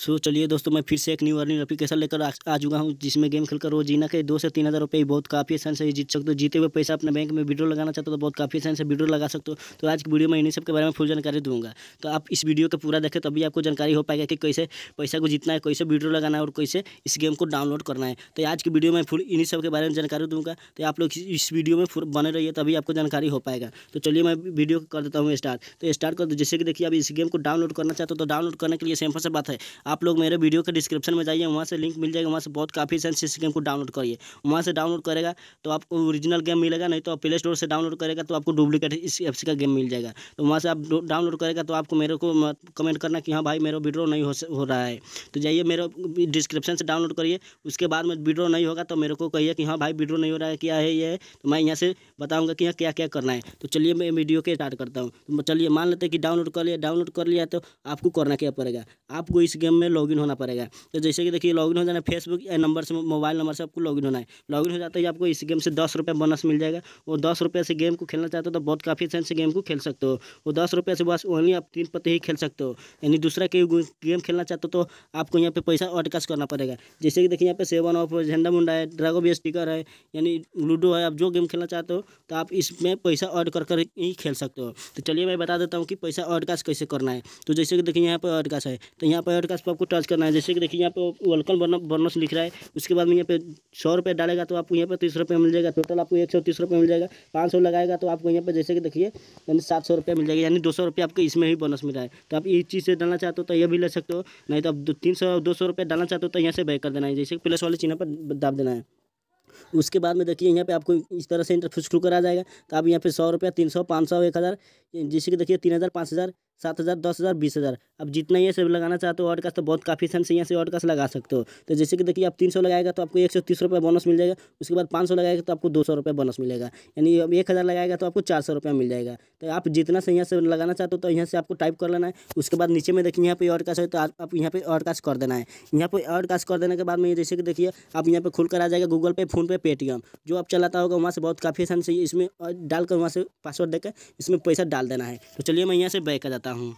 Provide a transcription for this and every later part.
सो चलिए दोस्तों मैं फिर से एक न्यू अर्निंग एप्लीकेशन लेकर आ चुका हूँ जिसमें गेम खेलकर वो जीना के दो से तीन हज़ार रुपये बहुत काफ़ी आसान से जीत सकते हो जीते हुए पैसा अपने बैंक में वीडियो लगाना चाहते हो तो बहुत काफ़ी आसान से वीडियो लगा सकते हो तो आज की वीडियो में इन्हीं सब के बारे में फुल जानकारी दूँगा तो आप इस वीडियो को पूरा देखें तभी आपको जानकारी हो पाएगा कि कैसे पैसा को जीतना है कैसे वीडियो लगाना है और कैसे इस गेम को डाउनलोड करना है तो आज की वीडियो में फुल इन्हीं सब के बारे में जानकारी दूँगा तो आप लोग इस वीडियो में फुल बने रहिए तभी आपको जानकारी हो पाएगा तो चलिए मैं वीडियो कर देता हूँ स्टार्ट तो स्टार्ट कर दो जैसे कि देखिए आप इस गेम को डाउनलोड करना चाहते हो तो डाउनलोड करने के लिए सिंपल से बात है आप लोग मेरे वीडियो के डिस्क्रिप्शन में जाइए वहाँ से लिंक मिल जाएगा वहाँ से बहुत काफ़ी सेंस इस गेम को डाउनलोड करिए वहाँ से डाउनलोड करेगा तो आपको ओरिजिनल गेम मिलेगा नहीं तो आप प्ले स्टोर से डाउनलोड करेगा तो आपको डुप्लीकेट इस एप्स का गेम मिल जाएगा तो वहाँ से आप डाउनलोड करेगा तो आपको मेरे को कमेंट करना कि हाँ भाई मेरा विड्रो नहीं हो, रहा है तो जाइए मेरे डिस्क्रिप्शन से डाउनलोड करिए उसके बाद में विड्रो नहीं होगा तो मेरे को कहिए कि हाँ भाई विड्रो नहीं हो रहा है क्या है ये है तो मैं यहाँ से बताऊँगा कि यहाँ क्या क्या करना है तो चलिए मैं वीडियो के स्टार्ट करता हूँ तो चलिए मान लेते हैं कि डाउनलोड कर लिया डाउनलोड कर लिया तो आपको करना क्या पड़ेगा आपको इस गेम सिस्टम में लॉगिन होना पड़ेगा तो जैसे कि देखिए लॉगिन हो जाना फेसबुक नंबर से मोबाइल नंबर से आपको लॉगिन होना है लॉगिन हो जाता है आपको इस गेम से दस रुपये बोनस मिल जाएगा और दस रुपये से गेम को खेलना चाहते हो तो बहुत काफ़ी आसानी से गेम को खेल सकते हो और दस रुपये से बस ओनली आप तीन पत्ते ही खेल सकते हो यानी दूसरा के गेम खेलना चाहते हो तो आपको यहाँ पे पैसा ऑटकाश करना पड़ेगा जैसे कि देखिए यहाँ पे सेवन ऑफ झंडा मुंडा है ड्रैगो बी स्टिकर है यानी लूडो है आप जो गेम खेलना चाहते हो तो आप इसमें पैसा ऑड कर कर ही खेल सकते हो तो चलिए मैं बता देता हूँ कि पैसा ऑडकास्ट कैसे करना है तो जैसे कि देखिए यहाँ पर ऑडकास्ट है तो यहाँ पर ऑडकास्ट इसको आपको टच करना है जैसे कि देखिए यहाँ पे वेलकम बोनस लिख रहा है उसके बाद में यहाँ पे सौ रुपये डालेगा तो आपको यहाँ पे तीस रुपये मिल जाएगा टोटल आपको एक सौ तीस रुपये मिल जाएगा पाँच सौ लगाएगा तो आपको यहाँ पे जैसे कि देखिए यानी सात सौ रुपये मिल जाएगा यानी दो सौ रुपये आपको इसमें ही बोनस मिला है तो आप इस चीज़ से डालना चाहते हो तो ये भी ले सकते हो नहीं तो आप तीन सौ दो सौ रुपये डालना चाहते हो तो यहाँ से बैक कर देना है जैसे प्लस वाले चिन्ह पर दाब देना है उसके बाद में देखिए यहाँ पे आपको इस तरह से इंटरफ्यूज शुरू करा जाएगा तो आप यहाँ पे सौ रुपया तीन सौ पाँच सौ एक हज़ार जैसे कि देखिए तीन हज़ार पाँच हज़ार सात हज़ार दस हज़ार बीस हज़ार अब जितना ये सब लगाना चाहते हो ऑडकास्ट कास्ट तो बहुत काफ़ी सन से यहाँ से ऑडकास्ट कास्ट लगा सकते हो तो जैसे कि देखिए आप तीन सौ लगाएगा तो आपको एक सौ तीस रुपये बोनस मिल जाएगा उसके बाद पाँच सौ लगाएगा तो आपको दो सौ रुपये बोनस मिलेगा यानी अब एक हज़ार लगाएगा तो आपको चार सौ रुपया मिल जाएगा तो आप जितना से यहाँ से लगाना चाहते हो तो यहाँ से आपको टाइप कर लेना है उसके बाद नीचे में देखिए यहाँ पर ऑडकास्ट कास्ट है तो आप यहाँ पर ऑडकास्ट कास्ट कर देना है यहाँ पर ऑडकास्ट कास्ट कर देने के बाद में जैसे कि देखिए आप यहाँ पर खुल आ जाएगा गूगल पे फोन पे पेटीएम जो आप चलाता होगा वहाँ से बहुत काफ़ी सन से इसमें डालकर वहाँ से पासवर्ड देकर इसमें पैसा डाल देना है तो चलिए मैं यहाँ से बैक आ जाता हूँ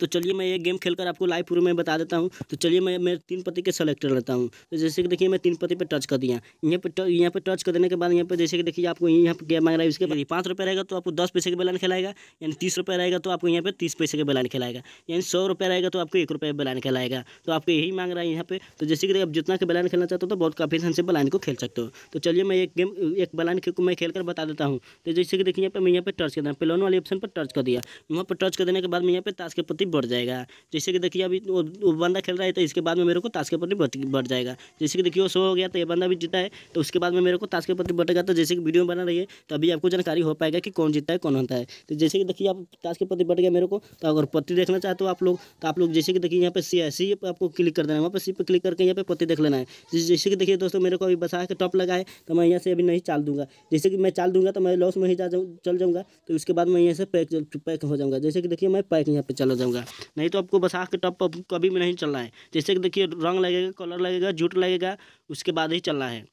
तो चलिए मैं ये गेम खेलकर आपको लाइव पूर्व में बता देता हूँ तो चलिए मैं मैं तीन पति के सेलेक्टर रहता लेता हूँ तो जैसे कि देखिए मैं तीन पति पे टच कर दिया यहाँ पे यहाँ पे टच कर देने के बाद यहाँ पे जैसे कि देखिए आपको यहाँ पे गेम मांग रहा है इसके बाद पाँच रुपये रहेगा तो आपको दस पैसे के बैलान खिलाएगा यानी तीस रुपये रहेगा तो आपको यहाँ पे तीस पैसे के बैलान खिलाएगा यानी सौ रुपये रहेगा तो आपको एक रुपये बैलान खिलाएगा तो आपको यही मांग रहा है यहाँ पे तो जैसे कि आप जितना के बैलान खेलना चाहते हो तो बहुत काफ़ी से बैलान को खेल सकते हो तो चलिए मैं एक गेम एक बैलान को मैं खेल कर बता देता हूँ तो जैसे कि देखिए यहाँ पे मैं यहाँ पे टच कर दिया पिलोन वाले ऑप्शन पर टच कर दिया यहाँ पर टच कर देने के बाद मैं यहाँ पे ताश के प्रति बढ़ जाएगा जैसे कि देखिए अभी वो बंदा खेल रहा है तो इसके बाद में मेरे को ताश के प्रति बढ़ जाएगा जैसे कि देखिए वो सो हो गया तो ये बंदा भी जीता है तो उसके बाद में मेरे को ताश के प्रति बढ़ेगा तो जैसे कि वीडियो बना रही है तो अभी आपको जानकारी हो पाएगा कि कौन जीता है कौन होता है तो जैसे कि देखिए आप ताश के प्रति बढ़ गया मेरे को तो अगर पति देखना चाहते हो तो आप लोग तो आप लोग जैसे कि देखिए यहाँ पे सी सी पर आपको क्लिक कर देना है वहाँ पर सी पर क्लिक करके यहाँ पे पति देख लेना है जैसे कि देखिए दोस्तों मेरे को अभी बसा के टॉप लगा है तो मैं यहाँ से अभी नहीं चाल दूंगा जैसे कि मैं चाल दूंगा तो मैं लॉस में ही जा चल जाऊँगा तो उसके बाद मैं यहाँ से पैक पैक हो जाऊँगा जैसे कि देखिए मैं पैक यहाँ पे चला जाऊँगा नहीं तो आपको बसा के टॉप कभी भी नहीं चलना है जैसे कि देखिए रंग लगेगा कलर लगेगा जूट लगेगा उसके बाद ही चलना है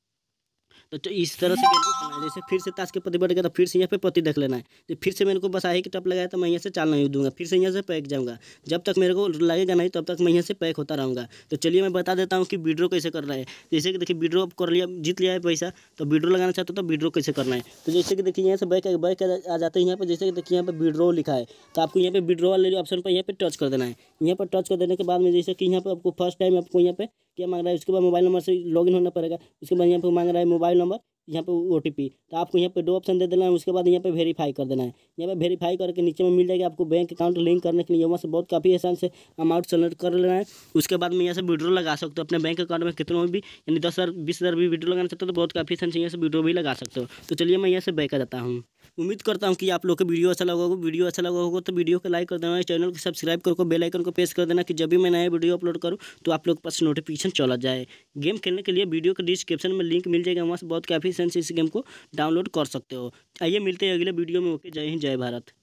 तो इस तरह से को है जैसे फिर से ताश के पति बढ़ गया तो फिर से यहाँ पे पति देख लेना है तो फिर से मेरे को बस आई कि टप लगाया तो मैं यहाँ से चाल नहीं दूंगा फिर से यहाँ से पैक जाऊँगा जब तक मेरे को लगेगा नहीं तब तक मैं यहाँ से पैक होता रहूँगा तो चलिए मैं बता देता हूँ कि विड्रो कैसे कर रहा है जैसे कि देखिए विड्रो कर लिया जीत लिया है पैसा तो विड्रो लगाना चाहते हो तो विड्रो कैसे करना है तो जैसे कि देखिए यहाँ से बैक बैक आ जाते हैं यहाँ पर जैसे कि देखिए यहाँ पर विड्रो लिखा है तो आपको यहाँ पर विड्रो वाले ऑप्शन पर यहाँ पर टच कर देना है यहाँ पर टच कर देने के बाद में जैसे कि यहाँ पर आपको फर्स्ट टाइम आपको यहाँ पर क्या मांग रहा है उसके बाद मोबाइल नंबर से इन होना पड़ेगा उसके बाद यहाँ पर मांग रहा है मोबाइल नंबर यहाँ पे ओ तो आपको यहाँ पे दो ऑप्शन दे देना है उसके बाद यहाँ पे वेरीफाई कर देना है यहाँ पे वेरीफाई करके नीचे में मिल जाएगा आपको बैंक अकाउंट लिंक करने के लिए वहाँ से बहुत काफ़ी आसान से अमाउंट सेलेक्ट कर लेना है उसके बाद में यहाँ से विड्रो लगा सकते हो अपने बैंक अकाउंट में कितना भी यानी दस हज़ार बीस हज़ार भी विड्रो लगाना चाहते हो तो बहुत काफ़ी आसान से यहाँ से विड्रो भी लगा सकते हो तो चलिए मैं यहाँ से बैंक आ जाता हूँ उम्मीद करता हूँ कि आप लोग को वीडियो अच्छा लगा होगा वीडियो अच्छा लगा होगा तो वीडियो को लाइक कर देना चैनल को सब्सक्राइब करके बेलाइकन को प्रेस कर देना कि जब भी मैं नया वीडियो अपलोड करूँ तो आप लोग के पास नोटिफिकेशन चला जाए गेम खेलने के लिए वीडियो के डिस्क्रिप्शन में लिंक मिल जाएगा वहाँ से बहुत काफ़ी सेंस इस गेम को डाउनलोड कर सकते हो आइए मिलते हैं अगले वीडियो में ओके जय हिंद जय भारत